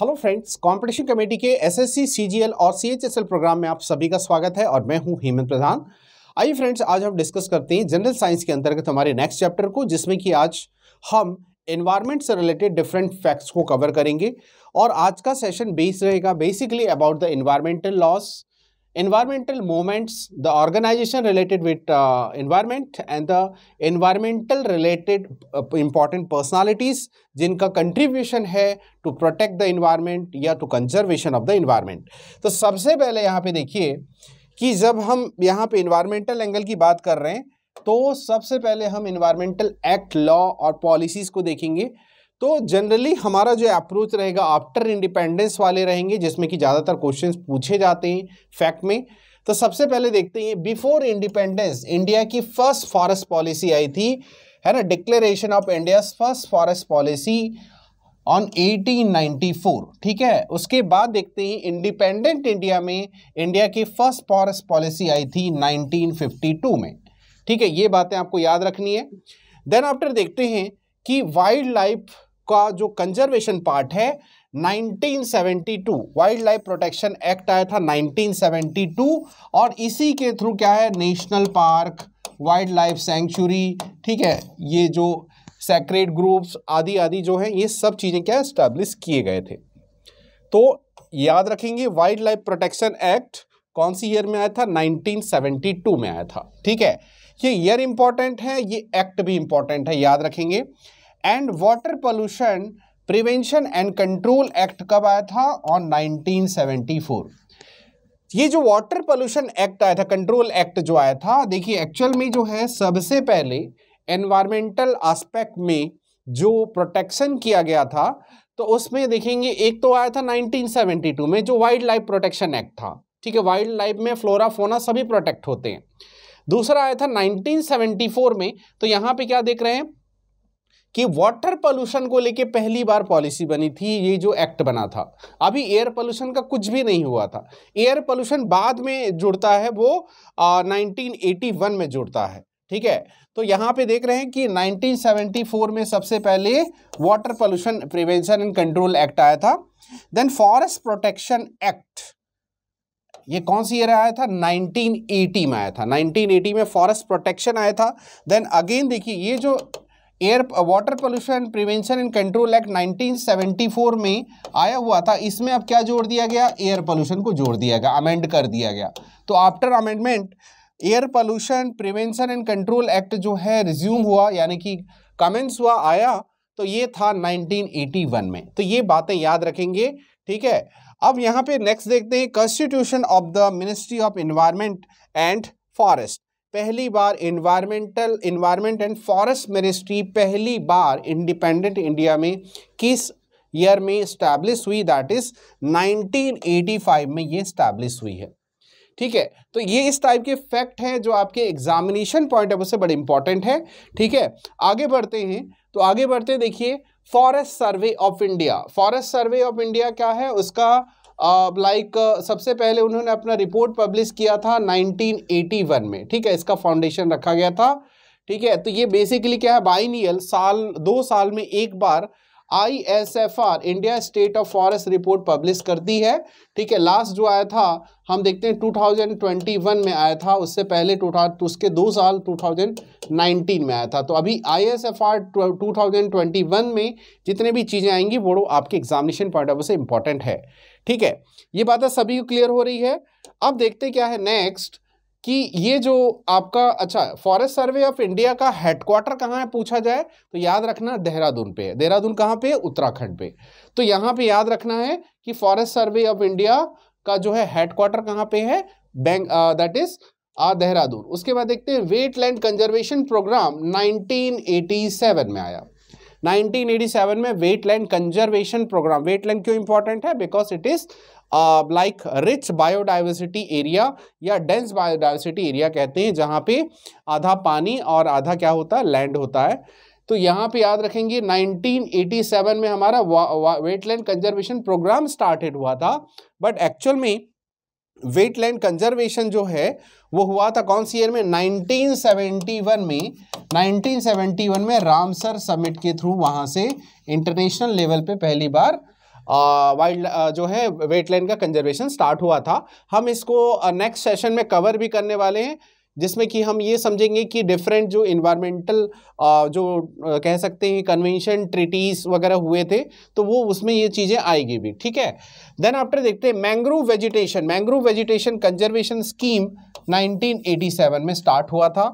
Hello friends competition committee के SSC, CGL और CHSL program में आप सभी का स्वागत है और मैं हूं हेमंत प्रधान आइए फ्रेंड्स आज हम डिस्कस करते हैं जनरल साइंस के अंतर्गत हमारे नेक्स्ट चैप्टर को जिसमें कि आज हम एनवायरमेंट से रिलेटेड डिफरेंट फैक्ट्स को कवर करेंगे और आज का सेशन बेस रहेगा basically about the environmental laws environmental movements, the organization related with uh, environment and the environmental related uh, important personalities jinka contribution hai to protect the environment ya to conservation of the environment. to sabse pehle yahan pe dekhiye ki jab hum yahan pe environmental angle ki baat kar rahe hain to sabse pehle hum environmental act law aur policies ko dekhenge तो generally हमारा जो approach रहेगा after independence वाले रहेंगे जिसमें कि ज़्यादातर questions पूछे जाते हैं फैक्ट में तो सबसे पहले देखते हैं बिफोर इंडिपेंडेंस इंडिया की फर्स्ट फॉरेस्ट पॉलिसी आई थी है ना declaration of India first forest policy on 1894 ठीक है उसके बाद देखते हैं इंडिपेंडेंट इंडिया में इंडिया की फर्स्ट फॉरेस्ट पॉलिसी आई थी 1952 में ठीक है ये बातें आपको याद रखनी है देन आफ्टर देखते हैं कि वाइल्ड लाइफ का जो कंजर्वेशन पार्ट है 1972 वाइल्ड लाइफ प्रोटेक्शन एक्ट आया था 1972 और इसी के थ्रू क्या है national park wildlife sanctuary ठीक है ये जो सेक्रेट ग्रुप्स आदि आदि जो है ये सब चीज़ें क्या इस्टेब्लिश किए गए थे तो याद रखेंगे वाइल्ड लाइफ प्रोटेक्शन एक्ट कौन सी ईयर में आया था 1972 में आया था ठीक है ये ईयर इंपॉर्टेंट है ये एक्ट भी इंपॉर्टेंट है याद रखेंगे and water pollution prevention and control act कब आया था ऑन 1974 ये जो वाटर पोल्यूशन एक्ट आया था कंट्रोल एक्ट जो आया था देखिए एक्चुअल में जो है सबसे पहले एनवायरमेंटल एस्पेक्ट में जो प्रोटेक्शन किया गया था तो उसमें देखेंगे एक तो आया था 1972 में जो वाइल्ड लाइफ प्रोटेक्शन एक्ट था ठीक है वाइल्ड लाइफ में फ्लोरा फोना सभी प्रोटेक्ट होते हैं दूसरा आया था 1974 में तो यहाँ पे क्या देख रहे हैं कि वाटर पोल्यूशन को लेके पहली बार पॉलिसी बनी थी ये जो एक्ट बना था अभी एयर पोल्यूशन का कुछ भी नहीं हुआ था एयर पोल्यूशन बाद में जुड़ता है वो आ, 1981 में जुड़ता है ठीक है तो यहाँ पे देख रहे हैं कि 1974 में सबसे पहले water pollution prevention and control act आया था देन फॉरेस्ट प्रोटेक्शन एक्ट ये कौन सी ईयर आया था 1980 में आया था 1980 में फॉरेस्ट प्रोटेक्शन आया था देन अगेन देखिए ये जो air water pollution prevention and control act 1974 में आया हुआ था इसमें अब क्या जोड़ दिया गया एयर पोल्यूशन को जोड़ दिया गया अमेंड कर दिया गया तो after amendment air pollution prevention and control act जो है रिज्यूम हुआ यानी कि कमेंस हुआ आया तो ये था 1981 में तो ये बातें याद रखेंगे ठीक है अब यहाँ पे नेक्स्ट देखते हैं constitution of the ministry of environment and forest पहली बार environmental environment and forest ministry पहली बार इंडिपेंडेंट इंडिया में किस ईयर में स्टैब्लिश हुई दैट इज 1985 में ये स्टैब्लिश हुई है ठीक है तो ये इस टाइप के फैक्ट हैं जो आपके एग्जामिनेशन पॉइंट ऑफ से बड़े इंपॉर्टेंट है ठीक है आगे बढ़ते हैं तो आगे बढ़ते देखिए forest survey of India forest survey of India क्या है उसका लाइक सबसे पहले उन्होंने अपना रिपोर्ट पब्लिश किया था 1981 में ठीक है इसका फाउंडेशन रखा गया था ठीक है तो ये बेसिकली क्या है बाइनियल साल दो साल में एक बार ISFR India state of forest report publish कर दी है ठीक है लास्ट जो आया था हम देखते हैं 2021 में आया था उससे पहले टू उसके दो साल 2019 में आया था तो अभी I S F R two में जितने भी चीज़ें आएंगी वो आपके एग्जामिनेशन पॉइंट ऑफ व्यू से इंपॉर्टेंट है ठीक है ये बात सभी को क्लियर हो रही है अब देखते क्या है नेक्स्ट कि ये जो आपका अच्छा फॉरेस्ट सर्वे ऑफ इंडिया का हेडक्वार्टर कहाँ है पूछा जाए तो याद रखना देहरादून पे है देहरादून कहाँ पे है उत्तराखंड पे तो यहाँ पे याद रखना है कि फॉरेस्ट सर्वे ऑफ इंडिया का जो है हेडक्वार्टर कहाँ पे है बैंक दैट इज देहरादून उसके बाद देखते हैं लैंड कंजर्वेशन प्रोग्राम नाइनटीन में आया 1987 में वेटलैंड कंजर्वेशन प्रोग्राम वेटलैंड क्यों इंपॉर्टेंट है because it is like rich biodiversity area या डेंस बायोडाइवर्सिटी एरिया कहते हैं जहाँ पे आधा पानी और आधा क्या होता है लैंड होता है तो यहाँ पे याद रखेंगे 1987 में हमारा वेटलैंड कंजर्वेशन प्रोग्राम स्टार्टेड हुआ था बट एक्चुअल में वेटलैंड कंजर्वेशन जो है वो हुआ था कौन सी ईयर में 1971 में 1971 में रामसर समिट के थ्रू वहाँ से इंटरनेशनल लेवल पे पहली बार वाइल्ड जो है वेटलैंड का कंजर्वेशन स्टार्ट हुआ था हम इसको नेक्स्ट सेशन में कवर भी करने वाले हैं जिसमें कि हम ये समझेंगे कि डिफरेंट जो इन्वायरमेंटल जो कह सकते हैं कन्वेंशन ट्रिटीज़ वगैरह हुए थे तो वो उसमें ये चीज़ें आएगी भी ठीक है देन आफ्टर देखते हैं mangrove vegetation mangrove vegetation conservation scheme 1987 में स्टार्ट हुआ था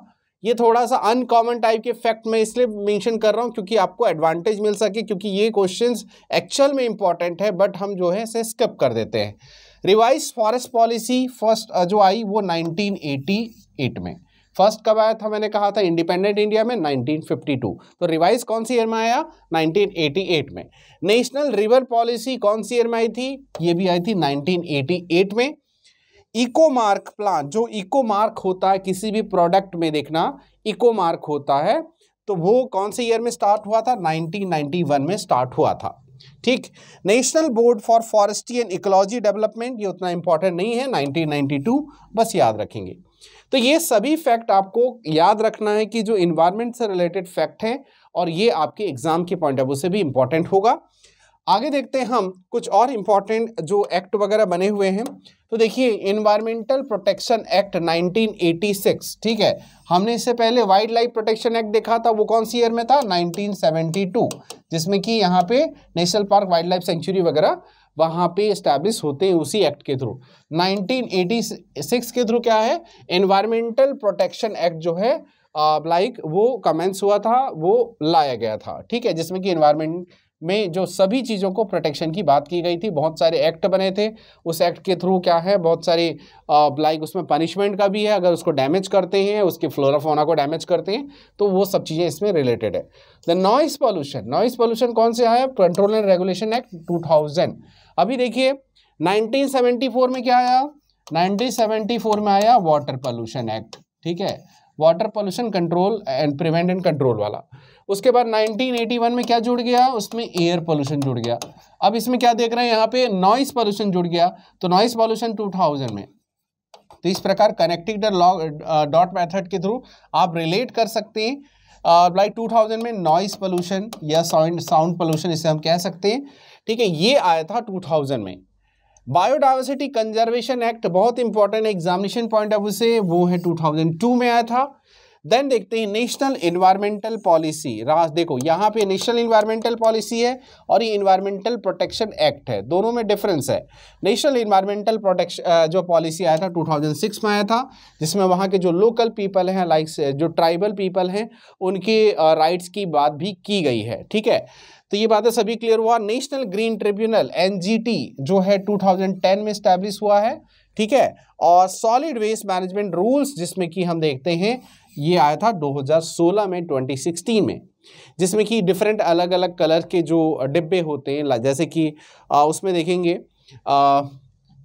ये थोड़ा सा अनकॉमन टाइप के फैक्ट मैं इसलिए मेंशन कर रहा हूँ क्योंकि आपको एडवांटेज मिल सके क्योंकि ये क्वेश्चंस एक्चुअल में इंपॉर्टेंट है बट हम जो है इसे स्किप कर देते हैं रिवाइज फॉरेस्ट पॉलिसी फर्स्ट जो आई वो 1988 में फर्स्ट कब आया था मैंने कहा था इंडिपेंडेंट इंडिया में 1952 तो रिवाइज कौन सी ईयर में आया 1988 में नेशनल रिवर पॉलिसी कौन सी ईयर में आई थी ये भी आई थी 1988 में इको मार्क प्लान जो इको मार्क होता है किसी भी प्रोडक्ट में देखना इको मार्क होता है तो वो कौन से ईयर में स्टार्ट हुआ था 1991 में स्टार्ट हुआ था ठीक national board for forestry and ecology development ये उतना इंपॉर्टेंट नहीं है 1992 बस याद रखेंगे तो ये सभी फैक्ट आपको याद रखना है कि जो इन्वायरमेंट से रिलेटेड फैक्ट हैं और ये आपके एग्जाम के पॉइंट ऑफ व्यू से भी इंपॉर्टेंट होगा आगे देखते हैं हम कुछ और इम्पॉर्टेंट जो एक्ट वगैरह बने हुए हैं तो देखिए इन्वायरमेंटल प्रोटेक्शन एक्ट 1986 ठीक है हमने इससे पहले वाइल्ड लाइफ प्रोटेक्शन एक्ट देखा था वो कौन सी ईयर में था 1972 जिसमें कि यहाँ पे national park wildlife sanctuary वगैरह वहाँ पे इस्टेब्लिश होते हैं उसी एक्ट के थ्रू 1986 के थ्रू क्या है इन्वायरमेंटल प्रोटेक्शन एक्ट जो है लाइक uh, वो कमेंस हुआ था वो लाया गया था ठीक है जिसमें कि इन्वायरमेंट में जो सभी चीज़ों को प्रोटेक्शन की बात की गई थी बहुत सारे एक्ट बने थे उस एक्ट के थ्रू क्या है बहुत सारी लाइक उसमें पनिशमेंट का भी है अगर उसको डैमेज करते हैं उसके फ्लोराफोना को डैमेज करते हैं तो वो सब चीज़ें इसमें रिलेटेड है the noise pollution noise pollution कौन से आया control and regulation act two thousand अभी देखिए नाइनटीन में क्या आया नाइनटीन में आया वाटर पॉल्यूशन एक्ट ठीक है water pollution control and prevent and control वाला उसके बाद 1981 में क्या जुड़ गया उसमें एयर पोल्यूशन जुड़ गया अब इसमें क्या देख रहे हैं यहाँ पे नॉइस पोल्यूशन जुड़ गया तो नॉइस पोल्यूशन 2000 में तो इस प्रकार कनेक्टिंग द डॉट मैथड के थ्रू आप रिलेट कर सकते हैं लाइक टू थाउजेंड में नॉइस पोल्यूशन या साउंड साउंड पोल्यूशन इसे हम कह सकते हैं ठीक है ये आया था टू थाउजेंड में बायोडाइवर्सिटी कंजर्वेशन एक्ट बहुत important examination point of view से वो है टू थाउजेंड टू में आया था देन देखते हैं नेशनल इन्वायरमेंटल पॉलिसी राज देखो यहाँ पे नेशनल इन्वायरमेंटल पॉलिसी है और ये इन्वायरमेंटल प्रोटेक्शन एक्ट है दोनों में डिफरेंस है नेशनल इन्वायरमेंटल प्रोटेक्शन जो पॉलिसी आया था 2006 में आया था जिसमें वहाँ के जो लोकल पीपल हैं लाइक जो ट्राइबल पीपल हैं उनके राइट्स की बात भी की गई है ठीक है तो ये बातें सभी क्लियर हुआ नेशनल ग्रीन ट्रिब्यूनल एन जो है टू में स्टैब्लिश हुआ है ठीक है और सॉलिड वेस्ट मैनेजमेंट रूल्स जिसमें कि हम देखते हैं ये आया था 2016 में 2016 में जिसमें कि डिफरेंट अलग अलग कलर के जो डिब्बे होते हैं जैसे कि उसमें देखेंगे आ,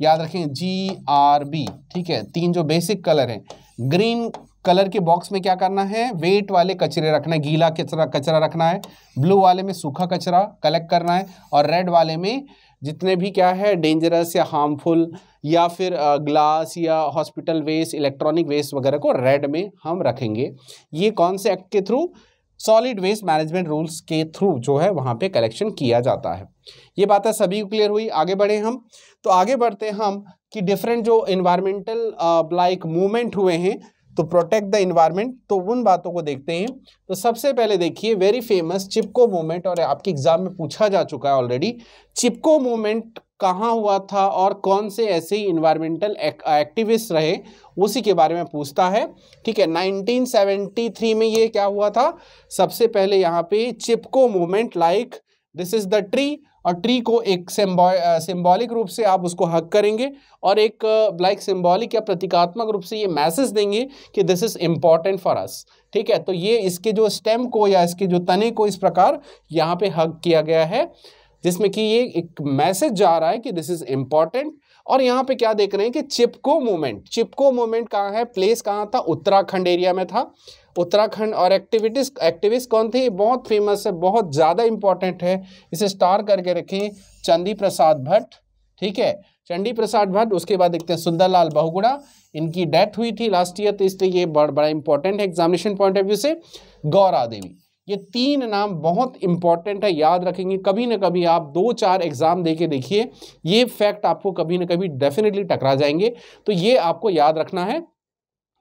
याद रखें जी आर बी ठीक है तीन जो बेसिक कलर हैं ग्रीन कलर के बॉक्स में क्या करना है वेट वाले कचरे रखना है गीला कचरा कचरा रखना है ब्लू वाले में सूखा कचरा कलेक्ट करना है और रेड वाले में जितने भी क्या है डेंजरस या हार्मफुल या फिर ग्लास या हॉस्पिटल वेस्ट इलेक्ट्रॉनिक वेस्ट वगैरह को रेड में हम रखेंगे ये कौन से एक्ट के through solid waste management rules के थ्रू जो है वहाँ पे कलेक्शन किया जाता है ये बात है सभी को क्लियर हुई आगे बढ़े हम तो आगे बढ़ते हम कि डिफरेंट जो इन्वायरमेंटल लाइक मूवमेंट हुए हैं टू प्रोटेक्ट द इन्वायरमेंट तो उन बातों को देखते हैं तो सबसे पहले देखिए वेरी फेमस चिपको मूवमेंट और आपके एग्जाम में पूछा जा चुका है ऑलरेडी चिपको मूवमेंट कहाँ हुआ था और कौन से ऐसे ही इन्वायरमेंटल एक, एक्टिविस्ट रहे उसी के बारे में पूछता है ठीक है 1973 में ये क्या हुआ था सबसे पहले यहाँ पे Chipko movement like this is the tree और ट्री को एक सिम्बॉलिक रूप से आप उसको हक करेंगे और एक लाइक सिम्बॉलिक या प्रतीकात्मक रूप से ये मैसेज देंगे कि this is important for us ठीक है तो ये इसके जो स्टेम को या इसके जो तने को इस प्रकार यहाँ पे हक किया गया है जिसमें कि ये एक मैसेज जा रहा है कि दिस इज़ इम्पॉर्टेंट और यहाँ पे क्या देख रहे हैं कि चिपको मूवमेंट चिपको मूवमेंट कहाँ है प्लेस कहाँ था उत्तराखंड एरिया में था उत्तराखंड और एक्टिविटीज एक्टिविस्ट कौन थी बहुत फेमस है बहुत ज़्यादा इंपॉर्टेंट है इसे स्टार करके रखें चंदी प्रसाद भट्ट ठीक है चंडी प्रसाद भट्ट उसके बाद देखते हैं सुंदरलाल बहुगुड़ा इनकी डेथ हुई थी लास्ट ईयर तो इसलिए ये बड़, बड़ा इंपॉर्टेंट है एग्जामिनेशन पॉइंट ऑफ व्यू से गौरा देवी ये तीन नाम बहुत इंपॉर्टेंट है याद रखेंगे कभी ना कभी आप दो चार एग्जाम दे के देखिए ये फैक्ट आपको कभी ना कभी डेफिनेटली टकरा जाएंगे तो ये आपको याद रखना है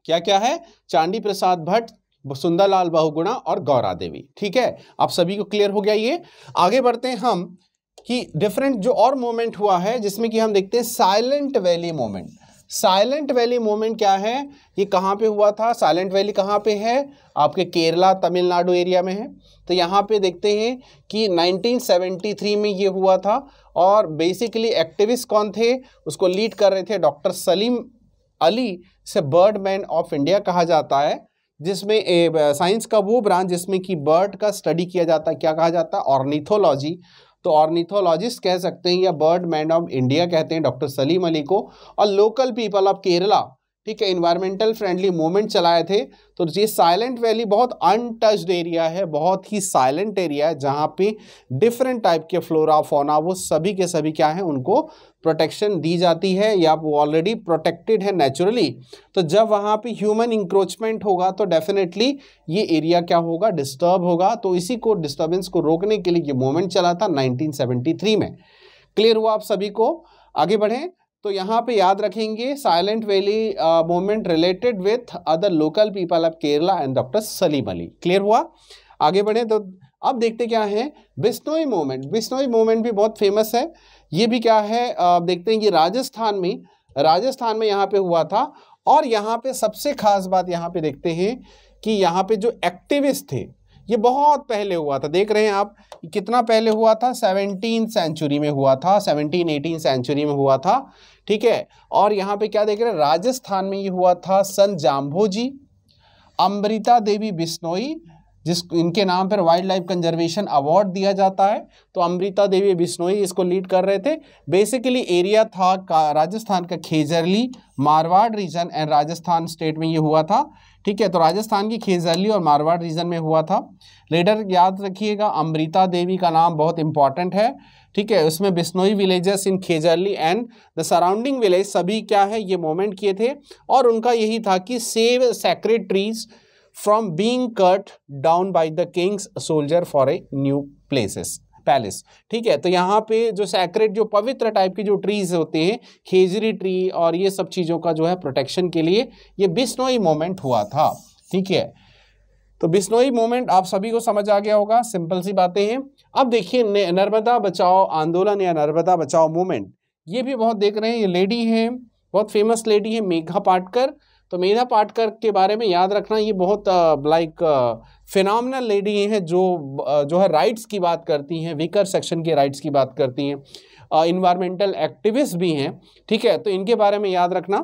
क्या क्या है चांडी प्रसाद भट्ट सुंदरलाल बहुगुणा और गौरा देवी ठीक है आप सभी को क्लियर हो गया ये आगे बढ़ते हैं हम कि डिफरेंट जो और मोमेंट हुआ है जिसमें कि हम देखते हैं Silent Valley movement Silent Valley movement क्या है ये कहाँ पे हुआ था साइलेंट वैली कहाँ पे है आपके केरला तमिलनाडु एरिया में है तो यहाँ पे देखते हैं कि 1973 में ये हुआ था और बेसिकली एक्टिविस्ट कौन थे उसको लीड कर रहे थे डॉक्टर सलीम अली से बर्ड मैन ऑफ इंडिया कहा जाता है जिसमें साइंस का वो ब्रांच जिसमें कि बर्ड का स्टडी किया जाता है क्या कहा जाता है ऑर्निथोलॉजी तो ऑर्निथोलॉजिस्ट कह सकते हैं या बर्ड मैन ऑफ इंडिया कहते हैं डॉक्टर सलीम अली को और लोकल पीपल ऑफ केरला ठीक है इन्वायरमेंटल फ्रेंडली मूवमेंट चलाए थे तो ये साइलेंट वैली बहुत अनटच्ड एरिया है बहुत ही साइलेंट एरिया है जहाँ पे डिफरेंट टाइप के फ्लोरा फोना वो सभी के सभी क्या हैं उनको प्रोटेक्शन दी जाती है या वो ऑलरेडी प्रोटेक्टेड है नेचुरली तो जब वहाँ पे ह्यूमन इंक्रोचमेंट होगा तो डेफिनेटली ये एरिया क्या होगा डिस्टर्ब होगा तो इसी को डिस्टर्बेंस को रोकने के लिए ये मूवमेंट चला था नाइनटीन में क्लियर हुआ आप सभी को आगे बढ़ें तो यहाँ पे याद रखेंगे Silent valley movement related with other local people of Kerala and doctor Salim Ali clear हुआ आगे बढ़े तो अब देखते क्या है बिस्नोई मूवमेंट बिस्नोई मूवमेंट भी बहुत फेमस है ये भी क्या है uh, आप देखते हैं ये राजस्थान में राजस्थान में यहाँ पे हुआ था और यहाँ पे सबसे खास बात यहाँ पे देखते हैं कि यहाँ पे जो एक्टिविस्ट थे ये बहुत पहले हुआ था देख रहे हैं आप कितना पहले हुआ था सेवनटीन सेंचुरी में हुआ था सेवनटीन एटीन सेंचुरी में हुआ था ठीक है और यहाँ पे क्या देख रहे हैं राजस्थान में ये हुआ था सन जाम्भोजी जी अमृता देवी बिश्नोई जिस इनके नाम पर वाइल्ड लाइफ कंजर्वेशन अवार्ड दिया जाता है तो अमृता देवी बिश्नोई इसको लीड कर रहे थे बेसिकली एरिया था राजस्थान का Khejarli Marwar region and Rajasthan state में ये हुआ था ठीक है तो राजस्थान की खेजली और मारवाड़ रीजन में हुआ था लेडर याद रखिएगा अमृता देवी का नाम बहुत इंपॉर्टेंट है ठीक है उसमें Bishnoi villages in Khejarli and the surrounding village सभी क्या है ये मोमेंट किए थे और उनका यही था कि save sacred trees from being cut down by the king's soldier for a new places palace ठीक है तो यहाँ पे जो सैक्रेट जो पवित्र टाइप की जो ट्रीज होते हैं खेजरी ट्री और ये सब चीज़ों का जो है प्रोटेक्शन के लिए ये बिस्नोई मोमेंट हुआ था ठीक है तो बिस्नोई मोमेंट आप सभी को समझ आ गया होगा सिंपल सी बातें हैं अब देखिए नर्मदा बचाओ आंदोलन या नर्मदा बचाओ मूवमेंट ये भी बहुत देख रहे हैं ये लेडी है बहुत फेमस लेडी है मेघा पाटकर तो मीना पाटकर के बारे में याद रखना ये बहुत लाइक फिनॉमिनल लेडी हैं जो जो है राइट्स की बात करती हैं वीकर सेक्शन के राइट्स की बात करती हैं इन्वायरमेंटल एक्टिविस्ट भी हैं ठीक है तो इनके बारे में याद रखना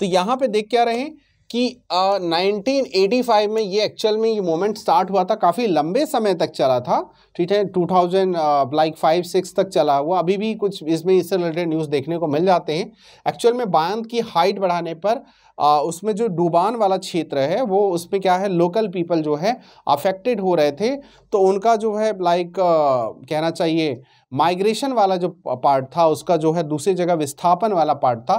तो यहाँ पे देख क्या रहे कि uh, 1985 में ये एक्चुअल में ये मोमेंट स्टार्ट हुआ था काफ़ी लंबे समय तक चला था ठीक है 2000 लाइक फाइव सिक्स तक चला हुआ अभी भी कुछ इसमें इससे रिलेटेड न्यूज़ देखने को मिल जाते हैं एक्चुअल में बांध की हाइट बढ़ाने पर आ, उसमें जो डूबान वाला क्षेत्र है वो उसमें क्या है लोकल पीपल जो है अफेक्टेड हो रहे थे तो उनका जो है लाइक कहना चाहिए माइग्रेशन वाला जो पार्ट था उसका जो है दूसरी जगह विस्थापन वाला पार्ट था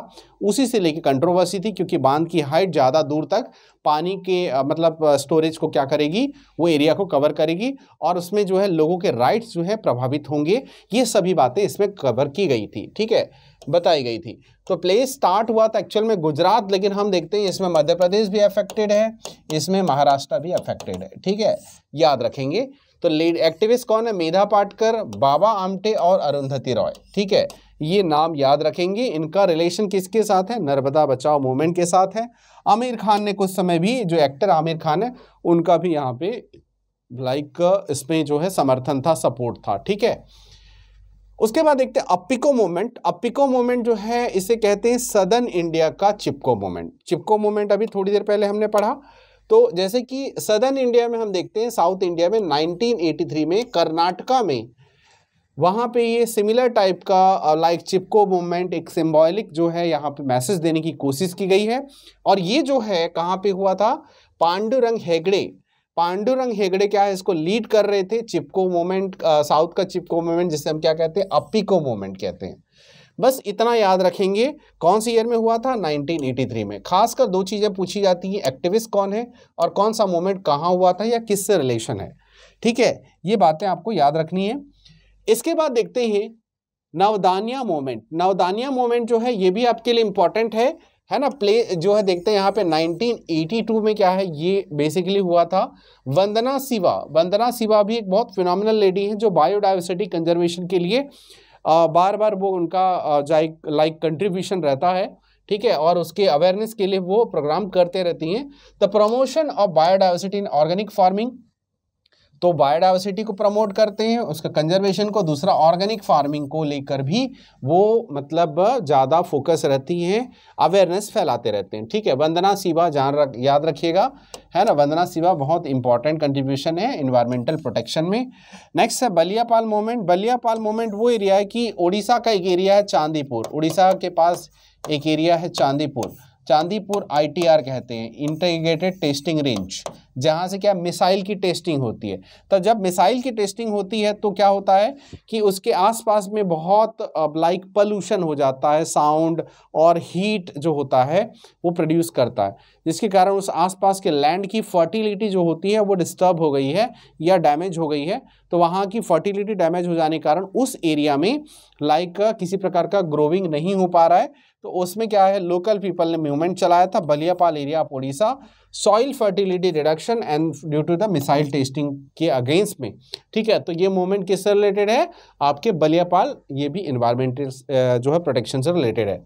उसी से लेके कंट्रोवर्सी थी क्योंकि बांध की हाइट ज़्यादा दूर तक पानी के मतलब स्टोरेज को क्या करेगी वो एरिया को कवर करेगी और उसमें जो है लोगों के राइट्स जो है प्रभावित होंगे ये सभी बातें इसमें कवर की गई थी ठीक है बताई गई थी तो प्लेस स्टार्ट हुआ था एक्चुअल में गुजरात लेकिन हम देखते हैं इसमें मध्य प्रदेश भी अफेक्टेड है इसमें महाराष्ट्र भी अफेक्टेड है ठीक है याद रखेंगे तो एक्टिविस्ट कौन है मेधा पाटकर बाबा आमटे और अरुंधति रॉय ठीक है ये नाम याद रखेंगे इनका रिलेशन किसके साथ है नर्मदा बचाओ मूवमेंट के साथ है आमिर खान ने कुछ समय भी जो एक्टर आमिर खान है उनका भी यहाँ पे लाइक इसमें जो है समर्थन था सपोर्ट था ठीक है उसके बाद देखते हैं अपिको मूवमेंट अपिको मूवमेंट जो है इसे कहते हैं सदर्न इंडिया का चिपको मूवमेंट चिपको मूवमेंट अभी थोड़ी देर पहले हमने पढ़ा तो जैसे कि सदर्न इंडिया में हम देखते हैं साउथ इंडिया में 1983 में कर्नाटका में वहाँ पे ये सिमिलर टाइप का लाइक चिपको मूवमेंट एक सिम्बॉलिक जो है यहाँ पे मैसेज देने की कोशिश की गई है और ये जो है कहाँ पे हुआ था पांडुरंग हेगड़े पांडुरंग हेगड़े क्या है इसको लीड कर रहे थे चिपको मूवमेंट साउथ का चिपको मूवमेंट जिसे हम क्या कहते हैं अपिको मूवमेंट कहते हैं बस इतना याद रखेंगे कौन से ईयर में हुआ था 1983 में खासकर दो चीज़ें पूछी जाती हैं एक्टिविस्ट कौन है और कौन सा मोमेंट कहाँ हुआ था या किससे रिलेशन है ठीक है ये बातें आपको याद रखनी है इसके बाद देखते हैं नवदानिया मोमेंट नवदानिया मोमेंट जो है ये भी आपके लिए इम्पॉर्टेंट है है ना प्ले जो है देखते हैं यहाँ पे 1982 में क्या है ये बेसिकली हुआ था वंदना शिवा वंदना सिवा भी एक बहुत फिनोमिनल लेडी है जो बायोडाइवर्सिटी कंजर्वेशन के लिए बार बार वो उनका लाइक कंट्रीब्यूशन रहता है ठीक है और उसके अवेयरनेस के लिए वो प्रोग्राम करते रहती हैं the promotion of biodiversity in organic farming तो बायोडाइवर्सिटी को प्रमोट करते हैं उसका कंजर्वेशन को दूसरा ऑर्गेनिक फार्मिंग को लेकर भी वो मतलब ज़्यादा फोकस रहती हैं अवेयरनेस फैलाते रहते हैं ठीक है वंदना सिवा जान रख याद रखिएगा है ना वंदना सिवा बहुत इंपॉर्टेंट कंट्रीब्यूशन है इन्वायरमेंटल प्रोटेक्शन में नेक्स्ट है बलियापाल मोमेंट बलियापाल मोमेंट वो एरिया है कि उड़ीसा का एक एरिया है चांदीपुर उड़ीसा के पास एक एरिया है चांदीपुर चांदीपुर आईटीआर कहते हैं इंटीग्रेटेड टेस्टिंग रेंज जहाँ से क्या मिसाइल की टेस्टिंग होती है तो जब मिसाइल की टेस्टिंग होती है तो क्या होता है कि उसके आसपास में बहुत लाइक पल्यूशन हो जाता है साउंड और हीट जो होता है वो प्रोड्यूस करता है जिसके कारण उस आसपास के लैंड की फर्टिलिटी जो होती है वो डिस्टर्ब हो गई है या डैमेज हो गई है तो वहाँ की फर्टिलिटी डैमेज हो जाने के कारण उस एरिया में लाइक किसी प्रकार का ग्रोविंग नहीं हो पा रहा है तो उसमें क्या है लोकल पीपल ने मूवमेंट चलाया था Baliapal area of Orissa soil fertility reduction and due to the missile testing के अगेंस्ट में ठीक है तो ये मूवमेंट किससे रिलेटेड है आपके बलियापाल ये भी इन्वायरमेंटल जो है प्रोटेक्शन से रिलेटेड है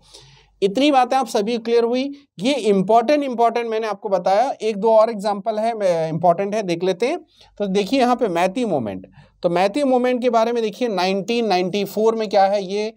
इतनी बातें आप सभी क्लियर हुई ये इंपॉर्टेंट इंपॉर्टेंट मैंने आपको बताया एक दो और एग्जांपल है इंपॉर्टेंट है देख लेते हैं तो देखिए यहाँ पे मैथी मोमेंट तो मैथी मोमेंट के बारे में देखिए 1994 में क्या है ये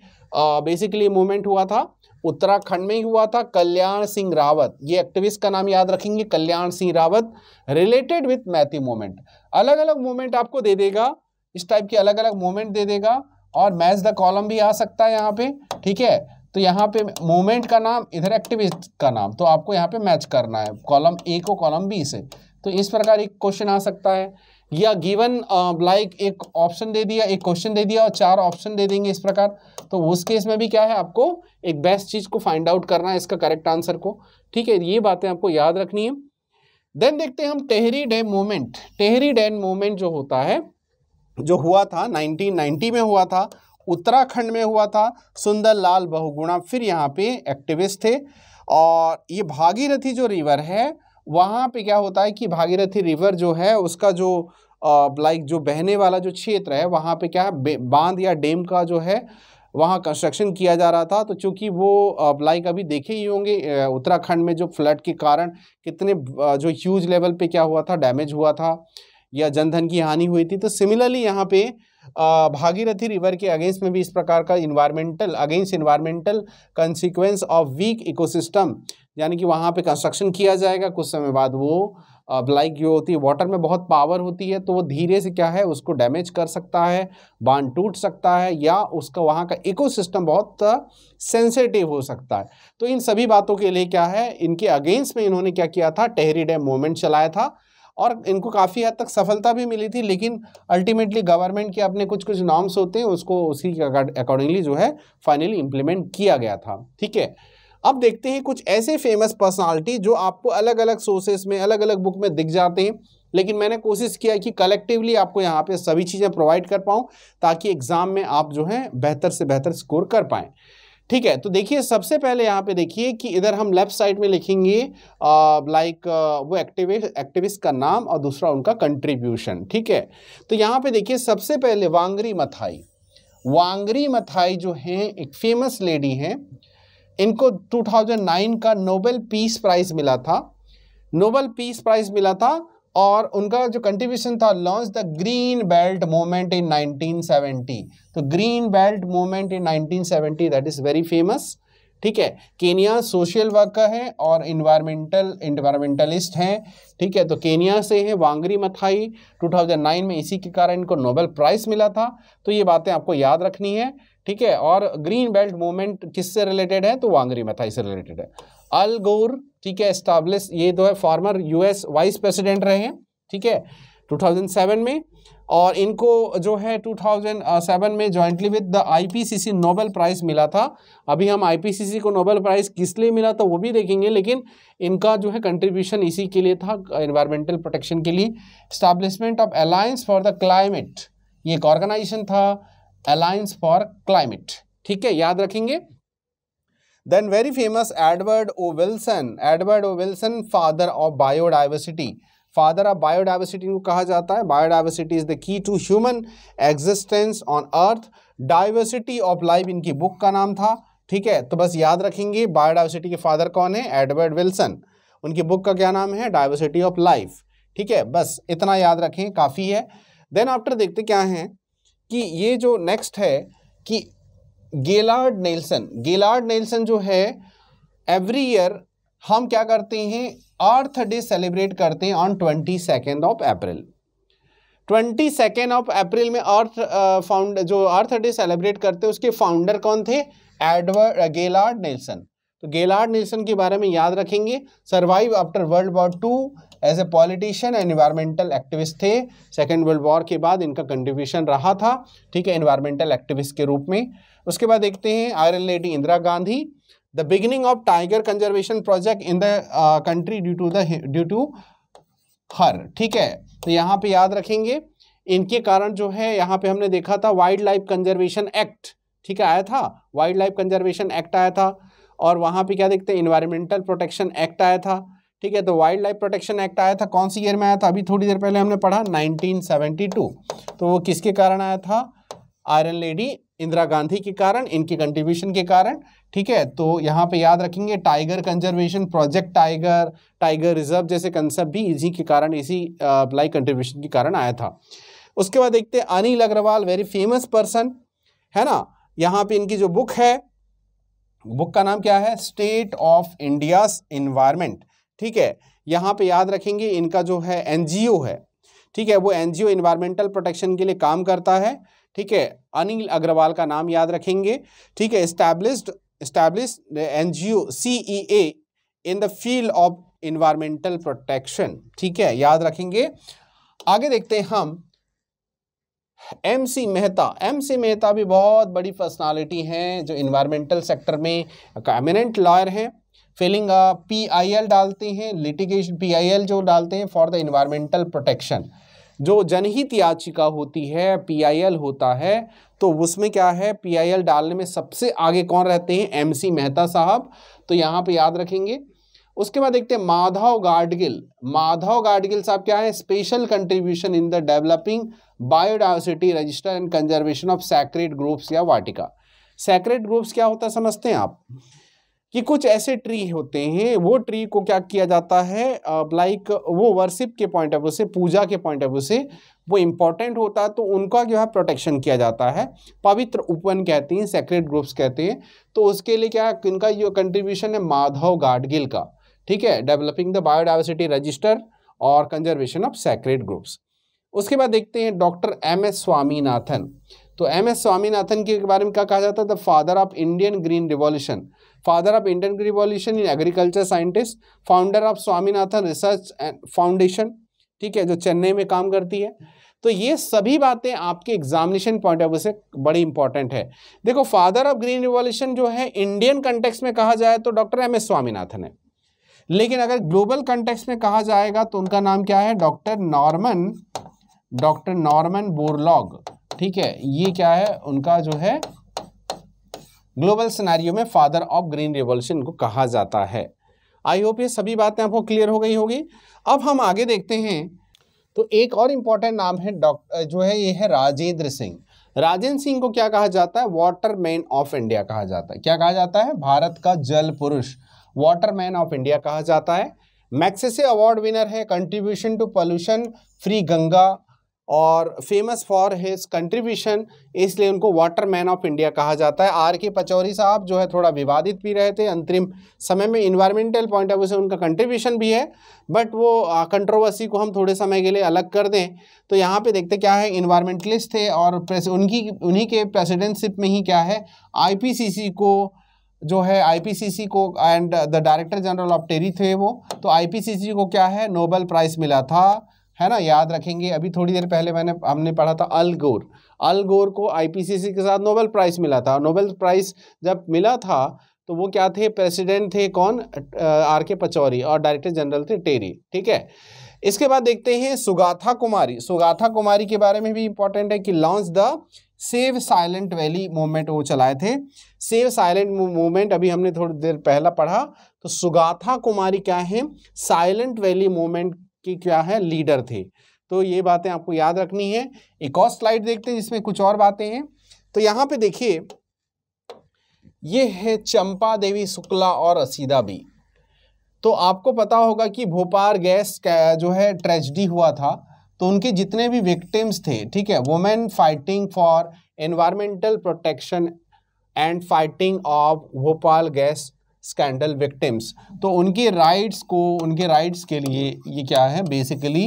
बेसिकली मूवमेंट हुआ था उत्तराखंड में ही हुआ था कल्याण सिंह रावत ये एक्टिविस्ट का नाम याद रखेंगे Kalyan Singh Rawat related with Maiti movement अलग अलग मूवमेंट आपको दे देगा इस टाइप की अलग अलग मूवमेंट दे देगा और मैच द कॉलम भी आ सकता है यहाँ पे ठीक है तो यहाँ पे मूवमेंट का नाम इधर एक्टिविस्ट का नाम तो आपको यहाँ पे मैच करना है कॉलम ए को कॉलम बी से तो इस प्रकार एक क्वेश्चन आ सकता है या गिवन लाइक uh, एक ऑप्शन दे दिया एक क्वेश्चन दे दिया और चार ऑप्शन दे देंगे इस प्रकार तो उस केस में भी क्या है आपको एक बेस्ट चीज़ को फाइंड आउट करना है इसका करेक्ट आंसर को ठीक है ये बातें आपको याद रखनी है देन देखते हैं हम Tehri dam movement Tehri dam movement जो होता है जो हुआ था 1990 में हुआ था उत्तराखंड में हुआ था सुंदर लाल बहुगुणा फिर यहाँ पे एक्टिविस्ट थे और ये भागीरथी जो रिवर है वहाँ पे क्या होता है कि भागीरथी रिवर जो है उसका जो लाइक जो बहने वाला जो क्षेत्र है वहाँ पे क्या है बांध या डैम का जो है वहाँ कंस्ट्रक्शन किया जा रहा था तो चूँकि वो लाइक अभी देखे ही होंगे उत्तराखंड में जो फ्लड के कारण कितने जो ह्यूज लेवल पे क्या हुआ था डैमेज हुआ था या जनधन की हानि हुई थी तो सिमिलरली यहाँ पे भागीरथी रिवर के अगेंस्ट में भी इस प्रकार का environmental against environmental consequence of weak ecosystem यानी कि वहाँ पे कंस्ट्रक्शन किया जाएगा कुछ समय बाद वो ब्लाइक जो होती है वाटर में बहुत पावर होती है तो वो धीरे से क्या है उसको डैमेज कर सकता है बांध टूट सकता है या उसका वहाँ का इकोसिस्टम बहुत सेंसेटिव हो सकता है तो इन सभी बातों के लिए क्या है इनके अगेंस्ट में इन्होंने क्या किया था टेहरी डैम मूवमेंट चलाया था और इनको काफ़ी हद तक सफलता भी मिली थी लेकिन अल्टीमेटली गवर्नमेंट के अपने कुछ कुछ नॉर्म्स होते हैं उसको उसी के अकॉर्डिंगली जो है फाइनली इम्प्लीमेंट किया गया था ठीक है अब देखते हैं कुछ ऐसे फेमस पर्सनालिटी जो आपको अलग अलग सोर्सेस में अलग अलग बुक में दिख जाते हैं लेकिन मैंने कोशिश किया कि कलेक्टिवली आपको यहाँ पे सभी चीज़ें प्रोवाइड कर पाऊँ ताकि एग्ज़ाम में आप जो है बेहतर से बेहतर स्कोर कर पाएँ ठीक है तो देखिए सबसे पहले यहाँ पे देखिए कि इधर हम लेफ्ट साइड में लिखेंगे लाइक वो एक्टिविस्ट एक्टिविस्ट का नाम और दूसरा उनका कंट्रीब्यूशन ठीक है तो यहाँ पे देखिए सबसे पहले वांगरी मथाई वांगरी मथाई जो हैं एक फेमस लेडी हैं इनको 2009 का नोबेल पीस प्राइज़ मिला था नोबेल पीस प्राइज़ मिला था और उनका जो कंट्रीब्यूशन था launch the green belt movement in 1970 तो green belt movement in 1970 that is very famous ठीक है केनिया सोशल वर्कर है और इन्वायरमेंटल इन्वायरमेंटलिस्ट हैं ठीक है तो केनिया से है वांगरी मथाई 2009 में इसी के कारण इनको नोबेल प्राइज़ मिला था तो ये बातें आपको याद रखनी है ठीक है और ग्रीन बेल्ट मूवमेंट किससे रिलेटेड है तो वांगरी मथाई से रिलेटेड है अलगोर ठीक है स्टाब्लिश ये दो है फॉर्मर यूएस वाइस प्रेसिडेंट रहे हैं ठीक है 2007 में और इनको जो है 2007 में jointly with the IPCC Nobel prize मिला था अभी हम आईपीसीसी को नोबेल प्राइज़ किस लिए मिला तो वो भी देखेंगे लेकिन इनका जो है कंट्रीब्यूशन इसी के लिए था इन्वायरमेंटल प्रोटेक्शन के लिए establishment of alliance for the climate ये एक ऑर्गेनाइजेशन था अलायंस फॉर क्लाइमेट ठीक है याद रखेंगे then very famous Edward O Wilson Edward O Wilson father of biodiversity father of biodiversity को कहा जाता है biodiversity is the key to human existence on earth diversity of life इनकी बुक का नाम था ठीक है तो बस याद रखेंगे बायोडाइवर्सिटी के फादर कौन है एडवर्ड विल्सन उनकी बुक का क्या नाम है डाइवर्सिटी ऑफ लाइफ ठीक है बस इतना याद रखें काफ़ी है देन आफ्टर देखते क्या हैं कि ये जो नेक्स्ट है कि गेलार्ड नेल्सन गेलार्ड नेल्सन जो है एवरी ईयर हम क्या करते हैं अर्थ डे सेलिब्रेट करते हैं on twenty second of April twenty second of April में अर्थ फाउंड जो अर्थ डे सेलिब्रेट करते हैं उसके फाउंडर कौन थे एडवर्ड गेलार्ड नेल्सन तो गेलार्ड नेल्सन के बारे में याद रखेंगे survive after world war two as a politician and activist थे सेकेंड वर्ल्ड वॉर के बाद इनका कंट्रीब्यूशन रहा था ठीक है एनवायरमेंटल एक्टिविस्ट के रूप में उसके बाद देखते हैं iron lady Indira Gandhi the beginning of tiger conservation project in the uh, country due to the due to her ठीक है तो यहाँ पे याद रखेंगे इनके कारण जो है यहाँ पे हमने देखा था वाइल्ड लाइफ कंजर्वेशन एक्ट ठीक है आया था वाइल्ड लाइफ कंजर्वेशन एक्ट आया था और वहाँ पे क्या देखते हैं इन्वायरमेंटल प्रोटेक्शन एक्ट आया था ठीक है तो वाइल्ड लाइफ प्रोटेक्शन एक्ट आया था कौन सी ईयर में आया था अभी थोड़ी देर पहले हमने पढ़ा 1972 तो वो किसके कारण आया था आयरन लेडी इंदिरा गांधी के कारण इनके कंट्रीब्यूशन के कारण ठीक है तो यहाँ पे याद रखेंगे tiger conservation project tiger tiger reserve जैसे कंसेप्ट भी इसी के कारण इसी लाइक कंट्रीब्यूशन के कारण आया था उसके बाद देखते हैं Anil Agarwal very famous person है ना यहाँ पे इनकी जो बुक है बुक का नाम क्या है स्टेट ऑफ इंडियाज इन्वायरमेंट ठीक है यहाँ पे याद रखेंगे इनका जो है एनजीओ है ठीक है वो एनजीओ इन्वायरमेंटल प्रोटेक्शन के लिए काम करता है ठीक है अनिल अग्रवाल का नाम याद रखेंगे ठीक है established establish N G O C E A in the field of environmental protection ठीक है याद रखेंगे आगे देखते हैं हम M C Mehta M C Mehta भी बहुत बड़ी पर्सनालिटी हैं जो इन्वायरमेंटल सेक्टर में एमिनेंट लॉयर हैं फिलिंग पी आई एल डालते हैं लिटिगेशन पी आई एल जो डालते हैं फॉर द इन्वायरमेंटल प्रोटेक्शन जो जनहित याचिका होती है पीआईएल होता है तो उसमें क्या है पीआईएल डालने में सबसे आगे कौन रहते हैं एमसी मेहता साहब तो यहाँ पे याद रखेंगे उसके बाद देखते हैं माधव गाडगिल माधव गाडगिल साहब क्या है special contribution in the developing biodiversity register and conservation of sacred groups या वाटिका सैक्रेट ग्रुप्स क्या होता है समझते हैं आप कि कुछ ऐसे ट्री होते हैं वो ट्री को क्या किया जाता है लाइक वो वर्शिप के पॉइंट ऑफ व्यू से पूजा के पॉइंट ऑफ व्यू से वो इम्पॉर्टेंट होता है तो उनका जो है प्रोटेक्शन किया जाता है पवित्र उपवन कहते हैं सेक्रेट ग्रुप्स कहते हैं तो उसके लिए क्या इनका जो कंट्रीब्यूशन है माधव गाडगिल का ठीक है डेवलपिंग द बायोडाइवर्सिटी रजिस्टर और कंजर्वेशन ऑफ सेक्रेट ग्रुप्स उसके बाद देखते हैं डॉक्टर एम एस स्वामीनाथन तो एम एस स्वामीनाथन के बारे में क्या कहा जाता है the father of Indian green revolution father of Indian Revolution in agriculture scientist, founder of Swaminathan research foundation, ठीक है जो चेन्नई में काम करती है तो ये सभी बातें आपके एग्जामिनेशन पॉइंट ऑफ व्यू से बड़ी इंपॉर्टेंट है देखो फादर ऑफ ग्रीन रिवॉल्यूशन जो है इंडियन कंटेक्स में कहा जाए तो डॉक्टर एम एस स्वामीनाथन है लेकिन अगर ग्लोबल कंटेक्स में कहा जाएगा तो उनका नाम क्या है doctor Norman doctor Norman Borlaug ठीक है ये क्या है उनका जो है ग्लोबल सिनारियो में फादर ऑफ ग्रीन रिवोल्यूशन को कहा जाता है आई होप ये सभी बातें आपको क्लियर हो गई होगी अब हम आगे देखते हैं तो एक और इम्पॉर्टेंट नाम है डॉक्टर जो है ये है राजेंद्र सिंह राजेंद्र सिंह को क्या कहा जाता है वाटरमैन ऑफ इंडिया कहा जाता है क्या कहा जाता है भारत का जल पुरुष वाटरमैन ऑफ इंडिया कहा जाता है मैक्सेसे अवार्ड विनर है contribution to pollution free Ganga और फेमस फॉर हिज कंट्रीब्यूशन इसलिए उनको वाटर मैन ऑफ इंडिया कहा जाता है आर के पचौरी साहब जो है थोड़ा विवादित भी रहे थे अंतरिम समय में इन्वायरमेंटल पॉइंट ऑफ व्यू से उनका कंट्रीब्यूशन भी है बट वो कंट्रोवर्सी को हम थोड़े समय के लिए अलग कर दें तो यहाँ पे देखते क्या है इन्वायरमेंटलिस्ट थे और उनकी उन्हीं के प्रेसिडेंटशिप में ही क्या है आई को जो है आईपीसीसी को and the director general of TERI थे वो तो आईपीसीसी को क्या है नोबल प्राइज़ मिला था है ना याद रखेंगे अभी थोड़ी देर पहले मैंने हमने पढ़ा था अल गोर अल गोर को आईपीसीसी के साथ नोबेल प्राइज़ मिला था नोबेल प्राइज़ जब मिला था तो वो क्या थे प्रेसिडेंट थे कौन आर के पचौरी और डायरेक्टर जनरल थे टेरी ठीक है इसके बाद देखते हैं सुगाथा कुमारी सुगाथा कुमारी के बारे में भी इंपॉर्टेंट है कि launch the save Silent valley movement वो चलाए थे सेव साइलेंट मूवमेंट अभी हमने थोड़ी देर पहला पढ़ा तो सुगाथा कुमारी क्या है साइलेंट वैली मूवमेंट कि क्या है लीडर थे तो ये बातें आपको याद रखनी है एक और स्लाइड देखते हैं जिसमें कुछ और बातें हैं तो यहाँ पे देखिए ये है चंपा देवी शुक्ला और असीदा भी तो आपको पता होगा कि भोपाल गैस जो है ट्रेजडी हुआ था तो उनके जितने भी विक्टिम्स थे ठीक है women fighting for environmental protection and fighting of Bhopal gas scandal victims तो उनके राइट्स को उनके राइट्स के लिए ये क्या है बेसिकली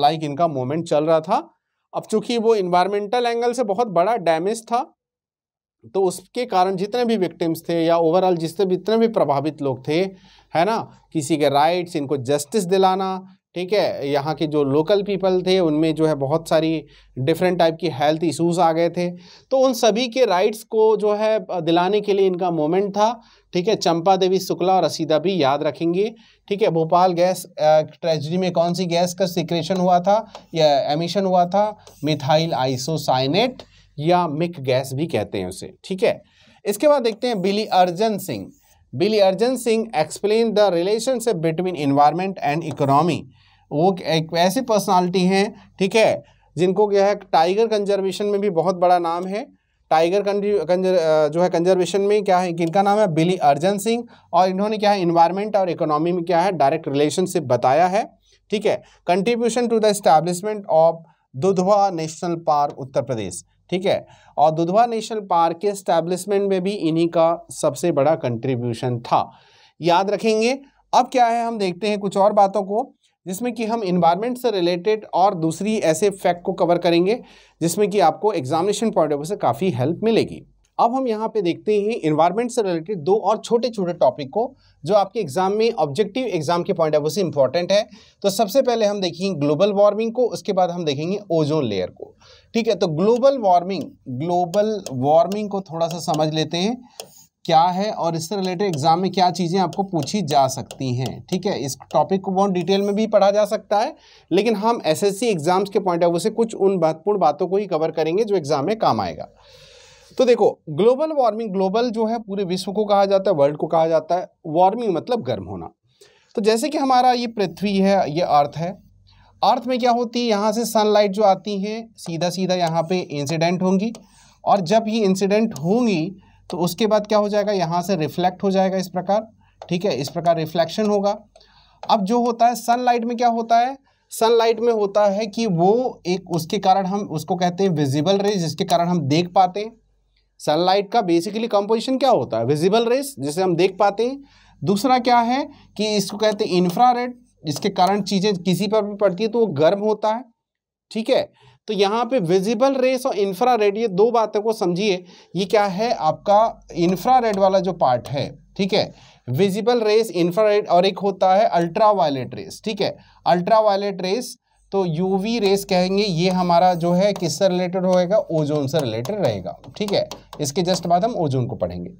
लाइक uh, इनका मूवमेंट चल रहा था अब चूंकि वो इन्वायरमेंटल एंगल से बहुत बड़ा डैमेज था तो उसके कारण जितने भी विक्टिम्स थे या ओवरऑल जितने भी इतने भी प्रभावित लोग थे है ना किसी के राइट्स इनको जस्टिस दिलाना ठीक है यहाँ के जो लोकल पीपल थे उनमें जो है बहुत सारी डिफरेंट टाइप की हेल्थ इशूज आ गए थे तो उन सभी के राइट्स को जो है दिलाने के लिए इनका मोमेंट था ठीक है चंपा देवी शुक्ला और रसीदा भी याद रखेंगे ठीक है भोपाल गैस ट्रेजडी में कौन सी गैस का सिक्रेशन हुआ था या एमिशन हुआ था मिथाइल आइसोसाइनेट या मिक गैस भी कहते हैं उसे ठीक है इसके बाद देखते हैं Billy Arjan Singh Billy Arjan Singh explain the relationship between environment and economy वो एक ऐसी पर्सनालिटी हैं ठीक है जिनको क्या है टाइगर कंजर्वेशन में भी बहुत बड़ा नाम है टाइगर कंजर जो है कंजर्वेशन में क्या है इनका नाम है बिली अर्जन सिंह और इन्होंने क्या है इन्वायरमेंट और इकोनॉमी में क्या है डायरेक्ट रिलेशनशिप बताया है ठीक है contribution to the establishment of Dudhwa national park Uttar Pradesh ठीक है और दुधवा नेशनल पार्क के इस्टेब्लिशमेंट में भी इन्हीं का सबसे बड़ा कंट्रीब्यूशन था याद रखेंगे अब क्या है हम देखते हैं कुछ और बातों को जिसमें कि हम इन्वायरमेंट से रिलेटेड और दूसरी ऐसे फैक्ट को कवर करेंगे जिसमें कि आपको एग्जामिनेशन पॉइंट ऑफ व्यू से काफ़ी हेल्प मिलेगी अब हम यहाँ पे देखते हैं इन्वायरमेंट से रिलेटेड दो और छोटे छोटे टॉपिक को जो आपके एग्जाम में ऑब्जेक्टिव एग्जाम के पॉइंट ऑफ व्यू से इंपॉर्टेंट है तो सबसे पहले हम देखेंगे ग्लोबल वार्मिंग को उसके बाद हम देखेंगे ओजोन लेयर को ठीक है तो ग्लोबल वार्मिंग ग्लोबल वार्मिंग को थोड़ा सा समझ लेते हैं क्या है और इससे रिलेटेड एग्जाम में क्या चीज़ें आपको पूछी जा सकती हैं ठीक है इस टॉपिक को बहुत डिटेल में भी पढ़ा जा सकता है लेकिन हम एसएससी एग्जाम्स के पॉइंट ऑफ व्यू से कुछ उन महत्वपूर्ण बातों को ही कवर करेंगे जो एग्जाम में काम आएगा तो देखो ग्लोबल वार्मिंग ग्लोबल जो है पूरे विश्व को कहा जाता है वर्ल्ड को कहा जाता है वार्मिंग मतलब गर्म होना तो जैसे कि हमारा ये पृथ्वी है ये अर्थ है अर्थ में क्या होती है यहाँ से सनलाइट जो आती है सीधा सीधा यहाँ पे इंसिडेंट होंगी और जब ये इंसिडेंट होंगी तो उसके बाद क्या हो जाएगा यहाँ से रिफ्लेक्ट हो जाएगा इस प्रकार ठीक है इस प्रकार रिफ्लेक्शन होगा अब जो होता है सनलाइट में क्या होता है सनलाइट में होता है कि वो एक उसके कारण हम उसको कहते हैं विजिबल रेज जिसके कारण हम देख पाते हैं सनलाइट का बेसिकली कंपोजिशन क्या होता है विजिबल रेज जिसे हम देख पाते हैं दूसरा क्या है कि इसको कहते हैं इंफ्रा जिसके कारण चीज़ें किसी पर भी पड़ती है तो वो गर्म होता है ठीक है तो यहाँ पे विजिबल रेस और इंफ्रा रेड ये दो बातों को समझिए ये क्या है आपका इंफ्रा रेड वाला जो पार्ट है ठीक है विजिबल रेस इंफ्रारेड और एक होता है अल्ट्रा वायलेट रेस ठीक है अल्ट्रा वायलेट रेस तो यूवी रेस कहेंगे ये हमारा जो है किससे रिलेटेड होएगा ओजोन से रिलेटेड रहेगा ठीक है इसके जस्ट बाद हम ओजोन को पढ़ेंगे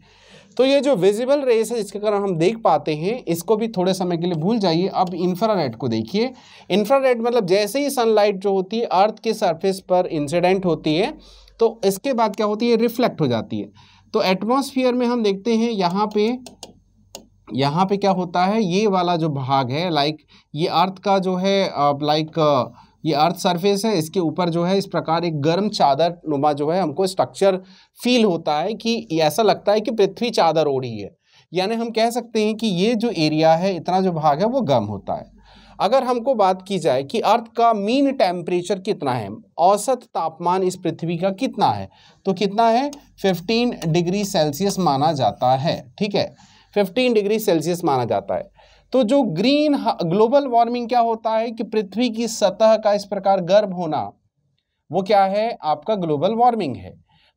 तो ये जो विजिबल रेस है जिसके कारण हम देख पाते हैं इसको भी थोड़े समय के लिए भूल जाइए अब इंफ्रारेड को देखिए इंफ्रारेड मतलब जैसे ही सनलाइट जो होती है अर्थ के सरफेस पर इंसिडेंट होती है तो इसके बाद क्या होती है रिफ्लेक्ट हो जाती है तो एटमोसफियर में हम देखते हैं यहाँ पे यहाँ पे क्या होता है ये वाला जो भाग है लाइक ये अर्थ का जो है लाइक ये अर्थ सरफेस है इसके ऊपर जो है इस प्रकार एक गर्म चादर नुमा जो है हमको स्ट्रक्चर फील होता है कि ऐसा लगता है कि पृथ्वी चादर ओढ़ी रही है यानी हम कह सकते हैं कि ये जो एरिया है इतना जो भाग है वो गर्म होता है अगर हमको बात की जाए कि अर्थ का मीन टेम्परेचर कितना है औसत तापमान इस पृथ्वी का कितना है तो कितना है 15 डिग्री सेल्सियस माना जाता है ठीक है 15 डिग्री सेल्सियस माना जाता है तो जो ग्रीन ग्लोबल वार्मिंग क्या होता है कि पृथ्वी की सतह का इस प्रकार गर्भ होना वो क्या है आपका ग्लोबल वार्मिंग है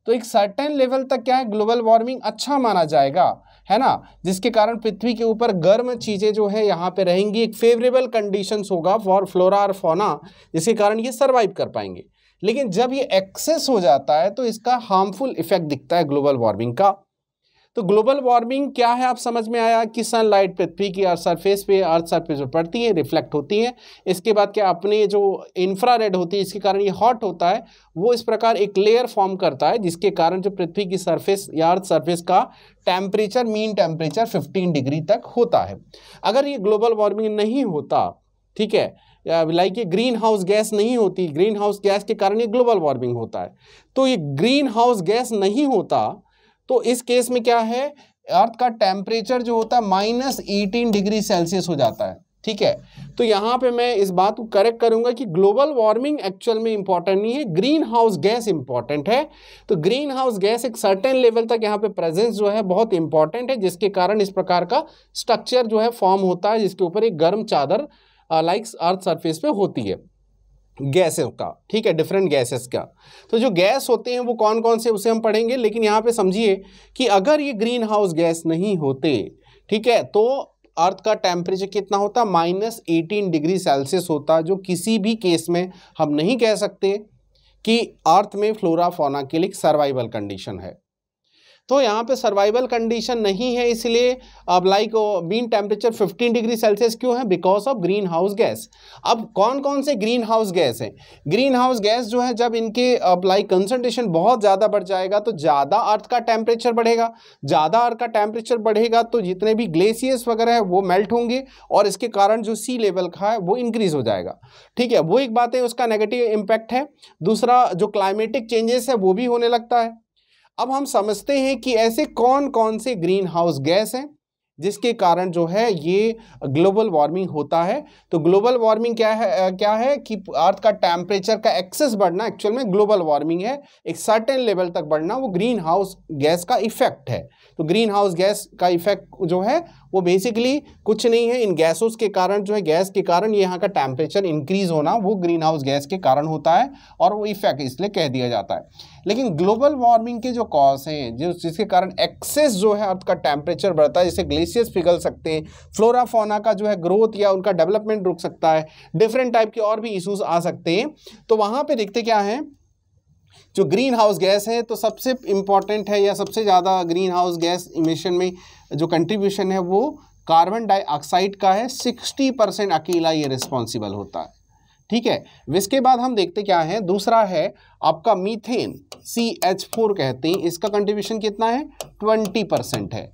तो एक सर्टेन लेवल तक क्या है ग्लोबल वार्मिंग अच्छा माना जाएगा है ना जिसके कारण पृथ्वी के ऊपर गर्म चीज़ें जो है यहाँ पे रहेंगी एक फेवरेबल कंडीशंस होगा फॉर फ्लोरा और फोना जिसके कारण ये सर्वाइव कर पाएंगे लेकिन जब ये एक्सेस हो जाता है तो इसका हार्मफुल इफेक्ट दिखता है ग्लोबल वार्मिंग का तो ग्लोबल वार्मिंग क्या है आप समझ में आया कि सनलाइट पृथ्वी की अर्थ सरफेस पे अर्थ सरफेस पे पड़ती है रिफ्लेक्ट होती है इसके बाद क्या अपने जो इंफ्रा रेड होती है इसके कारण ये हॉट होता है वो इस प्रकार एक लेयर फॉर्म करता है जिसके कारण जो पृथ्वी की सरफेस या अर्थ सर्फेस का temperature mean temperature fifteen degree तक होता है अगर ये ग्लोबल वार्मिंग नहीं होता ठीक है लाइक ये ग्रीन हाउस गैस नहीं होती ग्रीन हाउस गैस के कारण ये ग्लोबल वार्मिंग होता है तो ये ग्रीन हाउस गैस नहीं होता तो इस केस में क्या है अर्थ का टेम्परेचर जो होता है माइनस एटीन डिग्री सेल्सियस हो जाता है ठीक है तो यहाँ पे मैं इस बात को करेक्ट करूंगा कि ग्लोबल वार्मिंग एक्चुअल में इंपॉर्टेंट नहीं है ग्रीन हाउस गैस इंपॉर्टेंट है तो ग्रीन हाउस गैस एक सर्टेन लेवल तक यहाँ पे प्रेजेंस जो है बहुत इंपॉर्टेंट है जिसके कारण इस प्रकार का स्ट्रक्चर जो है फॉर्म होता है जिसके ऊपर एक गर्म चादर लाइक अर्थ सर्फेस पे होती है गैसेस का ठीक है डिफरेंट गैसेस का तो जो गैस होते हैं वो कौन कौन से उसे हम पढ़ेंगे लेकिन यहाँ पे समझिए कि अगर ये ग्रीन हाउस गैस नहीं होते ठीक है तो अर्थ का टेम्परेचर कितना होता माइनस एटीन डिग्री सेल्सियस होता जो किसी भी केस में हम नहीं कह सकते कि अर्थ में फ्लोरा फोना के लिए सर्वाइवल कंडीशन है तो यहाँ पे सर्वाइवल कंडीशन नहीं है इसलिए अब like mean temperature 15 degree Celsius क्यों है because of greenhouse gas अब कौन कौन से ग्रीन हाउस गैस हैं ग्रीन हाउस गैस जो है जब इनके अब लाइक कंसनट्रेशन बहुत ज़्यादा बढ़ जाएगा तो ज़्यादा अर्थ का टेम्परेचर बढ़ेगा ज़्यादा अर्थ का टेम्परेचर बढ़ेगा तो जितने भी ग्लेशियर्स वगैरह है वो मेल्ट होंगे और इसके कारण जो सी लेवल का है वो इंक्रीज़ हो जाएगा ठीक है वो एक बात है उसका नेगेटिव इम्पैक्ट है दूसरा जो क्लाइमेटिक चेंजेस है वो भी होने लगता है अब हम समझते हैं कि ऐसे कौन कौन से ग्रीन हाउस गैस हैं जिसके कारण जो है ये ग्लोबल वार्मिंग होता है तो ग्लोबल वार्मिंग क्या है क्या है कि अर्थ का टेम्परेचर का एक्सेस बढ़ना एक्चुअल में ग्लोबल वार्मिंग है एक सर्टेन लेवल तक बढ़ना वो ग्रीन हाउस गैस का इफेक्ट है तो ग्रीन हाउस गैस का इफेक्ट जो है वो बेसिकली कुछ नहीं है इन गैसों के कारण जो है गैस के कारण यहाँ का टेम्परेचर इंक्रीज होना वो ग्रीन हाउस गैस के कारण होता है और वो इफेक्ट इसलिए कह दिया जाता है लेकिन ग्लोबल वार्मिंग के जो कॉज हैं जो जिसके कारण एक्सेस जो है अर्थ का टेम्परेचर बढ़ता है जैसे ग्लेशियर्स पिघल सकते हैं फ्लोरा फोना का जो है ग्रोथ या उनका डेवलपमेंट रुक सकता है डिफरेंट टाइप के और भी इशूज़ आ सकते हैं तो वहाँ पर देखते क्या है जो ग्रीन हाउस गैस है तो सबसे इम्पॉर्टेंट है या सबसे ज़्यादा ग्रीन हाउस गैस इमिशन में जो कंट्रीब्यूशन है वो कार्बन डाइऑक्साइड का है सिक्सटी परसेंट अकेला ये रिस्पॉन्सिबल होता है ठीक है इसके बाद हम देखते क्या है दूसरा है आपका मीथेन सी एच फोर कहते हैं इसका कंट्रीब्यूशन कितना है ट्वेंटी परसेंट है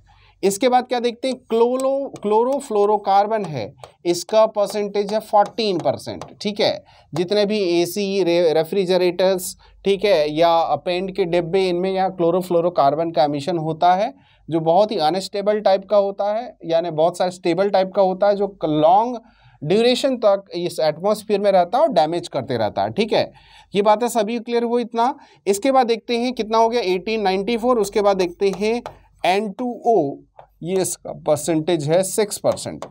इसके बाद क्या देखते हैं क्लोरो क्लोरोफ्लोरोकार्बन है इसका परसेंटेज है फोर्टीन परसेंट ठीक है जितने भी एसी रे, रेफ्रिजरेटर्स ठीक है या पेंट के डिब्बे इनमें या क्लोरोफ्लोरोकार्बन का एमिशन होता है जो बहुत ही अनस्टेबल टाइप का होता है यानी बहुत सारा स्टेबल टाइप का होता है जो लॉन्ग ड्यूरेशन तक इस एटमॉस्फेयर में रहता है और डैमेज करते रहता है ठीक है ये बातें सभी क्लियर हुई इतना इसके बाद देखते हैं कितना हो गया 1894 उसके बाद देखते हैं ओ ये इसका परसेंटेज है सिक्स परसेंट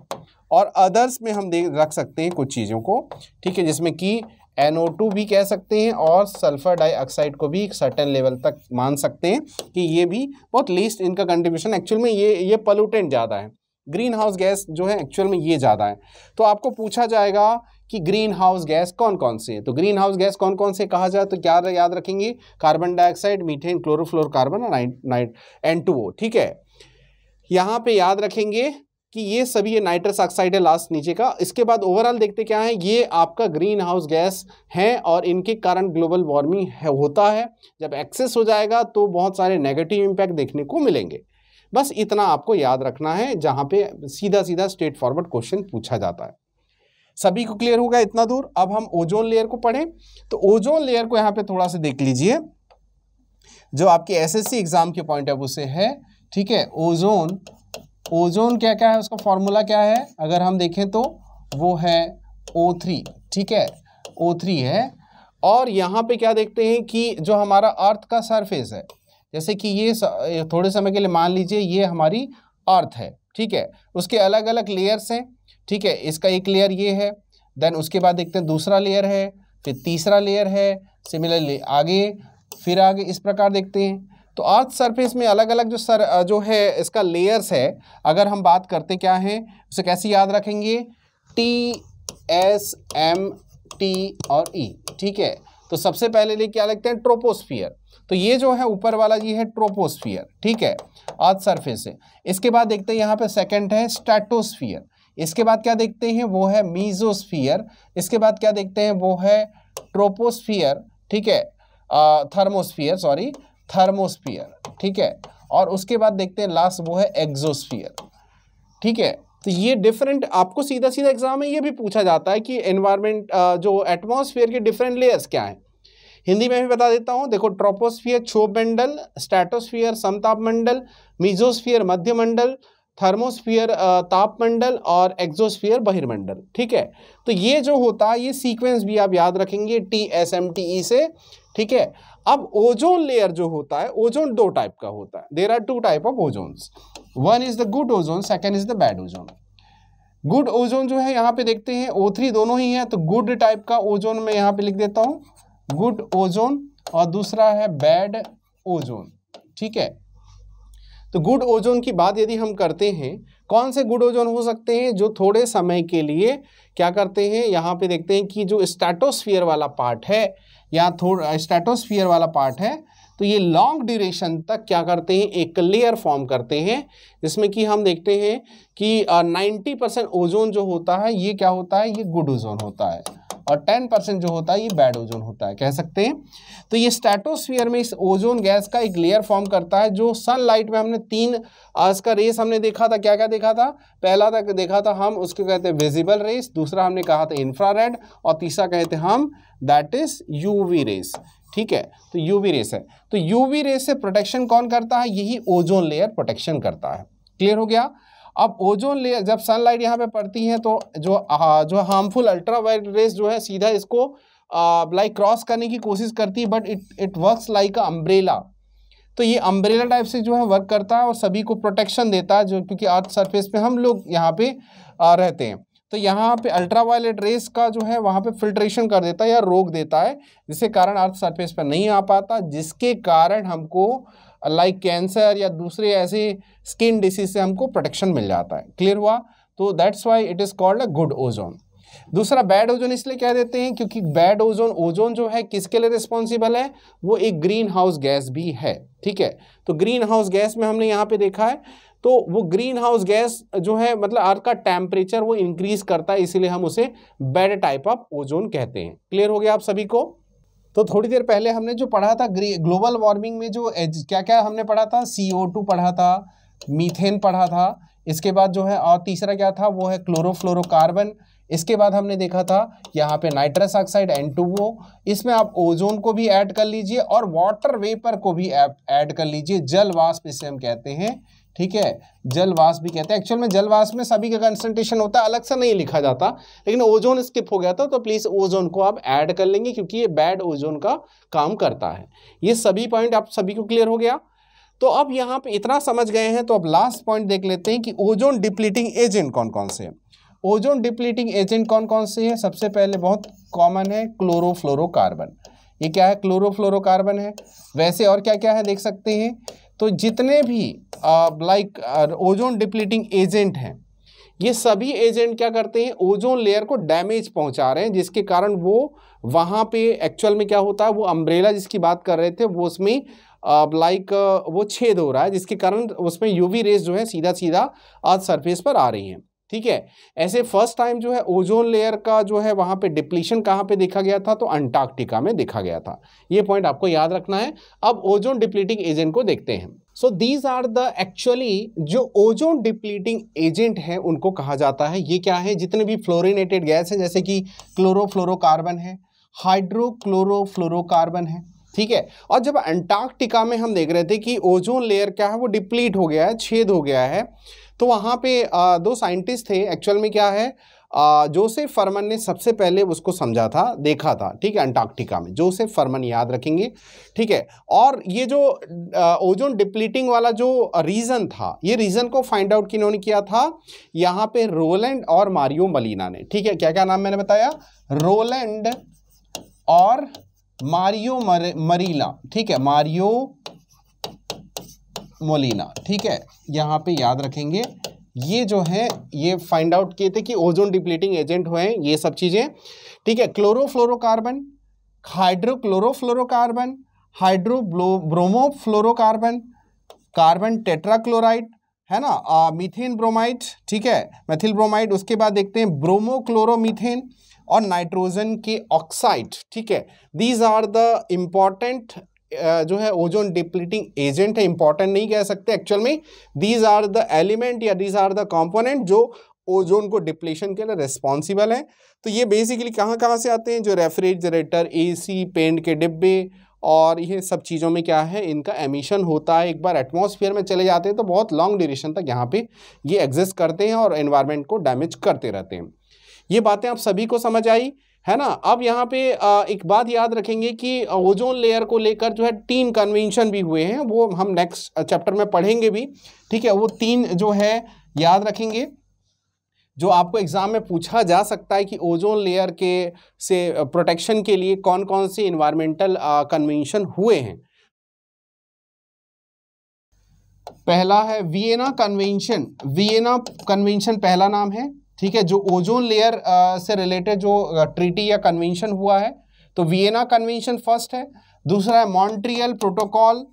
और अदर्स में हम देख रख सकते हैं कुछ चीज़ों को ठीक है जिसमें कि NO2 भी कह सकते हैं और सल्फर डाइऑक्साइड को भी एक सर्टन लेवल तक मान सकते हैं कि ये भी बहुत लीस्ट इनका कंट्रीब्यूशन एक्चुअल में ये ये पोलूटेंट ज़्यादा है ग्रीन हाउस गैस जो है एक्चुअल में ये ज़्यादा है तो आपको पूछा जाएगा कि ग्रीन हाउस गैस कौन कौन से है तो ग्रीन हाउस गैस कौन कौन से कहा जाए तो क्या याद रखेंगे carbon dioxide methane chlorofluorocarbon और नाइट नाइट एन ठीक है यहाँ पे याद रखेंगे कि ये सभी ये नाइट्रस ऑक्साइड है लास्ट नीचे का इसके बाद ओवरऑल देखते क्या है ये आपका ग्रीन हाउस गैस है और इनके कारण ग्लोबल वार्मिंग होता है जब एक्सेस हो जाएगा तो बहुत सारे नेगेटिव इम्पैक्ट देखने को मिलेंगे बस इतना आपको याद रखना है जहाँ पे सीधा सीधा स्ट्रेट फॉरवर्ड क्वेश्चन पूछा जाता है सभी को क्लियर होगा इतना दूर अब हम ओजोन लेयर को पढ़ें तो ओजोन लेयर को यहाँ पे थोड़ा सा देख लीजिए जो आपके एसएससी एग्ज़ाम के पॉइंट ऑफ व्यू से है ठीक है ओजोन ओजोन क्या क्या है उसका फॉर्मूला क्या है अगर हम देखें तो वो है ओ थ्री ठीक है ओ थ्री है और यहाँ पे क्या देखते हैं कि जो हमारा अर्थ का सरफेस है जैसे कि ये थोड़े समय के लिए मान लीजिए ये हमारी अर्थ है ठीक है उसके अलग अलग लेयर्स हैं ठीक है इसका एक लेयर ये है देन उसके बाद देखते हैं दूसरा लेयर है फिर तीसरा लेयर है सिमिलरली आगे फिर आगे इस प्रकार देखते हैं तो अर्थ सरफेस में अलग अलग जो सर जो है इसका लेयर्स है अगर हम बात करते क्या हैं उसे कैसे याद रखेंगे टी एस एम टी और ई e, ठीक है तो सबसे पहले ले क्या लगते हैं ट्रोपोस्फियर तो ये जो है ऊपर वाला ये है ट्रोपोस्फियर ठीक है अर्थ सरफेस है इसके बाद देखते हैं यहाँ पे सेकंड है स्टैटोस्फियर इसके बाद क्या देखते हैं वो है मीजोस्फियर इसके बाद क्या देखते हैं वो है ट्रोपोस्फियर ठीक है थर्मोस्फियर सॉरी थर्मोस्फियर ठीक है और उसके बाद देखते हैं लास्ट वो है एग्जोस्फियर ठीक है तो ये डिफरेंट आपको सीधा सीधा एग्जाम में ये भी पूछा जाता है कि एनवायरमेंट जो एटमॉस्फेयर के डिफरेंट लेयर्स क्या हैं हिंदी में भी बता देता हूँ देखो ट्रोपोस्फियर क्षोभमंडल स्टैटोस्फियर समतापमंडल मीजोस्फियर मध्यमंडल थर्मोस्फियर तापमंडल और एक्जोस्फियर बहिर्मंडल ठीक है तो ये जो होता है ये सीक्वेंस भी आप याद रखेंगे T S M T E से ठीक है अब ओजोन लेयर जो होता है ओजोन दो टाइप का होता है there are two type of ozone one is the good ozone second is the bad ozone good ozone जो है यहाँ पे देखते हैं ओ थ्री दोनों ही है तो गुड टाइप का ओजोन मैं यहाँ पे लिख देता हूँ गुड ओजोन और दूसरा है बैड ओजोन ठीक है तो गुड ओजोन की बात यदि हम करते हैं कौन से गुड ओजोन हो सकते हैं जो थोड़े समय के लिए क्या करते हैं यहाँ पे देखते हैं कि जो स्टैटोस्फियर वाला पार्ट है या थोड़ा स्टेटोस्फियर वाला पार्ट है तो ये लॉन्ग ड्यूरेशन तक क्या करते हैं एक लेयर फॉर्म करते हैं जिसमें कि हम देखते हैं कि 90 परसेंट ओजोन जो होता है ये क्या होता है ये गुड ओजोन होता है और 10 परसेंट जो होता है ये बैड ओजोन होता है कह सकते हैं तो ये स्टेटोस्फियर में इस ओजोन गैस का एक लेयर फॉर्म करता है जो सनलाइट में हमने तीन आज का रेस हमने देखा था क्या क्या देखा था पहला था देखा था हम उसको कहते हैं विजिबल रेस दूसरा हमने कहा था इंफ्रा और तीसरा कहते हम दैट इज़ यूवी रेस ठीक है तो यूवी रेस है तो यूवी रेस से प्रोटेक्शन कौन करता है यही ओजोन लेयर प्रोटेक्शन करता है क्लियर हो गया अब ओजोन लेयर जब सनलाइट यहाँ पे पड़ती है तो जो जो हार्मफुल अल्ट्रा रेस जो है सीधा इसको लाइक क्रॉस करने की कोशिश करती है but it it works like a umbrella तो ये अम्ब्रेला टाइप से जो है वर्क करता है और सभी को प्रोटेक्शन देता है जो क्योंकि अर्थ सरफेस पे हम लोग यहाँ पे आ, रहते हैं तो यहाँ पे अल्ट्रा वायलेट रेस का जो है वहाँ पे फिल्ट्रेशन कर देता है या रोक देता है जिसके कारण अर्थ सरफेस पर नहीं आ पाता जिसके कारण हमको लाइक कैंसर या दूसरे ऐसे स्किन डिसीज से हमको प्रोटेक्शन मिल जाता है क्लियर हुआ तो that's why it is called a good ozone दूसरा बैड ओजोन इसलिए कह देते हैं क्योंकि बैड ओजोन ओजोन जो है किसके लिए रिस्पॉन्सिबल है वो एक ग्रीन हाउस गैस भी है ठीक है तो ग्रीन हाउस गैस में हमने यहाँ पे देखा है तो वो ग्रीन हाउस गैस जो है मतलब अर्थ का टेम्परेचर वो इंक्रीज करता है इसीलिए हम उसे बैड टाइप ऑफ ओजोन कहते हैं क्लियर हो गया आप सभी को तो थोड़ी देर पहले हमने जो पढ़ा था ग्लोबल वार्मिंग में जो क्या क्या हमने पढ़ा था सी पढ़ा था मीथेन पढ़ा था इसके बाद जो है और तीसरा क्या था वो है क्लोरोफ्लोरोकार्बन इसके बाद हमने देखा था यहाँ पे नाइट्रस ऑक्साइड एन इसमें आप ओजोन को भी ऐड कर लीजिए और वाटर वेपर को भी ऐड कर लीजिए जल वाष्प इसे हम कहते हैं ठीक है जलवास भी कहते हैं एक्चुअल में जलवास में सभी का कंसंट्रेशन होता है अलग से नहीं लिखा जाता लेकिन ओजोन स्किप हो गया था तो प्लीज़ ओजोन को आप ऐड कर लेंगे क्योंकि ये बैड ओजोन का काम करता है ये सभी पॉइंट आप सभी को क्लियर हो गया तो अब यहाँ पे इतना समझ गए हैं तो अब लास्ट पॉइंट देख लेते हैं कि ओजोन डिप्लीटिंग एजेंट कौन कौन से ओजोन डिप्लीटिंग एजेंट कौन कौन से है सबसे पहले बहुत कॉमन है क्लोरोफ्लोरोकार्बन ये क्या है क्लोरोफ्लोरोकार्बन है वैसे और क्या क्या है देख सकते हैं तो जितने भी लाइक ओजोन डिप्लीटिंग एजेंट हैं ये सभी एजेंट क्या करते हैं ओजोन लेयर को डैमेज पहुंचा रहे हैं जिसके कारण वो वहाँ पे एक्चुअल में क्या होता है वो अम्ब्रेला जिसकी बात कर रहे थे वो उसमें लाइक वो छेद हो रहा है जिसके कारण उसमें यूवी रेस जो है सीधा सीधा अर्थ सरफेस पर आ रही हैं ठीक है ऐसे फर्स्ट टाइम जो है ओजोन लेयर का जो है वहाँ पे डिप्लीशन कहाँ पे देखा गया था तो अंटार्कटिका में देखा गया था ये पॉइंट आपको याद रखना है अब ओजोन डिप्लीटिंग एजेंट को देखते हैं so these are the actually जो ओजोन डिप्लीटिंग एजेंट है उनको कहा जाता है ये क्या है जितने भी फ्लोरिनेटेड गैस हैं जैसे कि क्लोरोफ्लोरोकार्बन है हाइड्रोक्लोरोफ्लोरोकार्बन है ठीक है और जब अंटार्कटिका में हम देख रहे थे कि ओजोन लेयर क्या है वो डिप्लीट हो गया है छेद हो गया है तो वहाँ पे आ, दो साइंटिस्ट थे एक्चुअल में क्या है जोसेफ फर्मन ने सबसे पहले उसको समझा था देखा था ठीक है अंटार्कटिका में जोसेफ फर्मन याद रखेंगे ठीक है और ये जो ओजोन डिप्लीटिंग वाला जो रीज़न था ये रीज़न को फाइंड आउट किन्होंने किया था यहाँ पे रोलैंड और मारियो मलिना ने ठीक है क्या क्या नाम मैंने बताया रोलैंड और मारियो मर, मरीला ठीक है मारियो मोलिना ठीक है यहाँ पे याद रखेंगे ये जो है ये फाइंड आउट किए थे कि ओजोन डिप्लीटिंग एजेंट हुए हैं ये सब चीज़ें ठीक है chlorofluorocarbon hydrochlorofluorocarbon hydrofluorocarbon carbon tetrachloride है ना आ, मीथेन ब्रोमाइड ठीक है मेथिल ब्रोमाइड उसके बाद देखते हैं ब्रोमोक्लोरोमीथेन और नाइट्रोजन के ऑक्साइड ठीक है दीज आर द इम्पॉर्टेंट जो है ओजोन डिप्लीटिंग एजेंट है इंपॉर्टेंट नहीं कह सकते एक्चुअल में दीज आर द एलिमेंट या दीज आर द कॉम्पोनेंट जो ओजोन को डिप्लेशन के लिए रिस्पॉन्सिबल है तो ये बेसिकली कहाँ कहाँ से आते हैं जो रेफ्रिजरेटर एसी पेंट के डिब्बे और ये सब चीज़ों में क्या है इनका एमिशन होता है एक बार एटमॉस्फेयर में चले जाते हैं तो बहुत लॉन्ग ड्यूरेशन तक यहाँ पे ये एग्जिस्ट करते हैं और एनवायरनमेंट को डैमेज करते रहते हैं ये बातें आप सभी को समझ आई है ना अब यहाँ पे एक बात याद रखेंगे कि ओजोन लेयर को लेकर जो है तीन कन्वेंशन भी हुए हैं वो हम नेक्स्ट चैप्टर में पढ़ेंगे भी ठीक है वो तीन जो है याद रखेंगे जो आपको एग्ज़ाम में पूछा जा सकता है कि ओजोन लेयर के से प्रोटेक्शन के लिए कौन कौन से इन्वायरमेंटल कन्वेंशन हुए हैं पहला है वियना कन्वेंशन वियना कन्वेंशन पहला नाम है ठीक है जो ओजोन लेयर uh, से रिलेटेड जो ट्रीटी uh, या कन्वेंशन हुआ है तो वियना कन्वेंशन फर्स्ट है दूसरा है मॉन्ट्रियल प्रोटोकॉल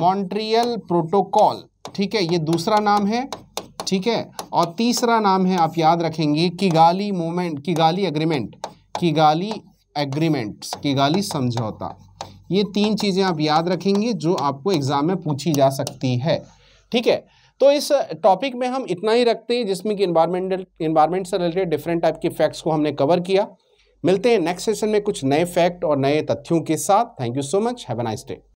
मॉन्ट्रियल प्रोटोकॉल ठीक है ये दूसरा नाम है ठीक है और तीसरा नाम है आप याद रखेंगे Kigali moment Kigali agreement Kigali agreements Kigali समझौता ये तीन चीज़ें आप याद रखेंगे जो आपको एग्ज़ाम में पूछी जा सकती है ठीक है तो इस टॉपिक में हम इतना ही रखते हैं जिसमें कि इन्वायरमेंटल इन्वायरमेंट से रिलेटेड डिफरेंट टाइप के फैक्ट्स को हमने कवर किया मिलते हैं नेक्स्ट सेशन में कुछ नए फैक्ट और नए तथ्यों के साथ thank you so much have a nice day